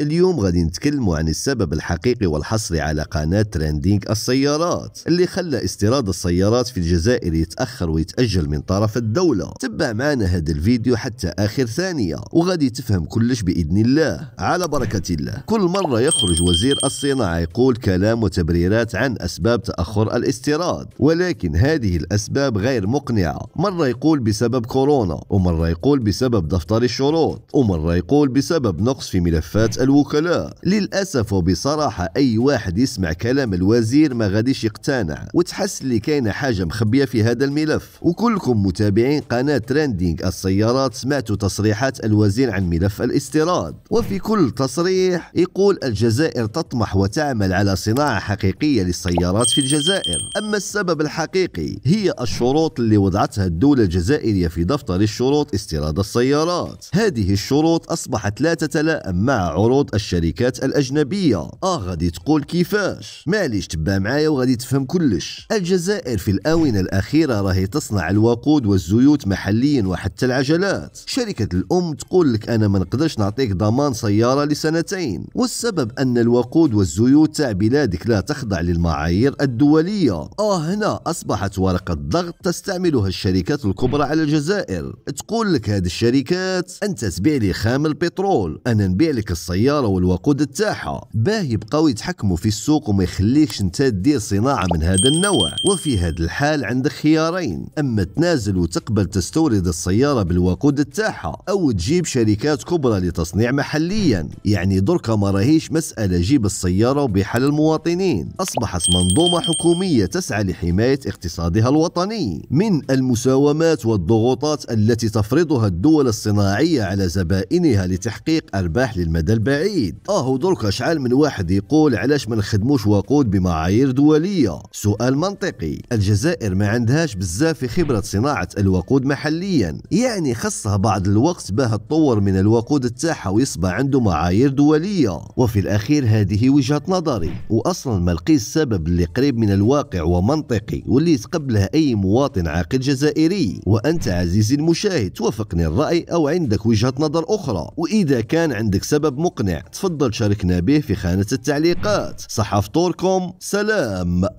اليوم غادي نتكلموا عن السبب الحقيقي والحصري على قناة ترندينج السيارات اللي خلى استيراد السيارات في الجزائر يتأخر ويتأجل من طرف الدولة تبع معنا هذا الفيديو حتى آخر ثانية وغادي تفهم كلش بإذن الله على بركة الله كل مرة يخرج وزير الصناعة يقول كلام وتبريرات عن أسباب تأخر الاستيراد ولكن هذه الأسباب غير مقنعة مرة يقول بسبب كورونا ومرة يقول بسبب دفتر الشروط ومرة يقول بسبب نقص في ملفات الوكلاء للأسف وبصراحة أي واحد يسمع كلام الوزير ما غاديش يقتنع وتحس اللي كاينة حاجة مخبية في هذا الملف وكلكم متابعين قناة ترندينج السيارات سمعتوا تصريحات الوزير عن ملف الاستيراد وفي كل تصريح يقول الجزائر تطمح وتعمل على صناعة حقيقية للسيارات في الجزائر أما السبب الحقيقي هي الشروط اللي وضعتها الدولة الجزائرية في دفتر الشروط استيراد السيارات هذه الشروط أصبحت لا تتلائم مع عروض تعرض الشركات الاجنبيه اه غادي تقول كيفاش معليش تبع معايا وغادي تفهم كلش الجزائر في الاونه الاخيره راهي تصنع الوقود والزيوت محليا وحتى العجلات شركه الام تقول لك انا ما نقدرش نعطيك ضمان سياره لسنتين والسبب ان الوقود والزيوت تاع بلادك لا تخضع للمعايير الدوليه اه هنا اصبحت ورقه ضغط تستعملها الشركات الكبرى على الجزائر تقول لك هذه الشركات انت تبيع لي خام البترول انا نبيع لك السيارة السياره والوقود تاعها باه يبقاو يتحكموا في السوق وما يخليكش انت دير صناعه من هذا النوع وفي هذا الحال عندك خيارين اما تنازل وتقبل تستورد السياره بالوقود تاعها او تجيب شركات كبرى لتصنيع محليا يعني دركا ما راهيش مساله جيب السياره وبحال المواطنين اصبحت منظومه حكوميه تسعى لحمايه اقتصادها الوطني من المساومات والضغوطات التي تفرضها الدول الصناعيه على زبائنها لتحقيق ارباح للمدى البعيد بعيد اهو درك اشعل من واحد يقول علاش ما نخدموش وقود بمعايير دوليه سؤال منطقي الجزائر ما عندهاش بزاف في خبره صناعه الوقود محليا يعني خصها بعض الوقت باه تطور من الوقود تاعها ويصبح عنده معايير دوليه وفي الاخير هذه وجهه نظري واصلا ما لقيت السبب اللي قريب من الواقع ومنطقي واللي يتقبلها اي مواطن عاقل جزائري وانت عزيزي المشاهد توافقني الراي او عندك وجهه نظر اخرى واذا كان عندك سبب مقنع مقنع تفضل شاركنا به في خانة التعليقات صح فطوركم سلام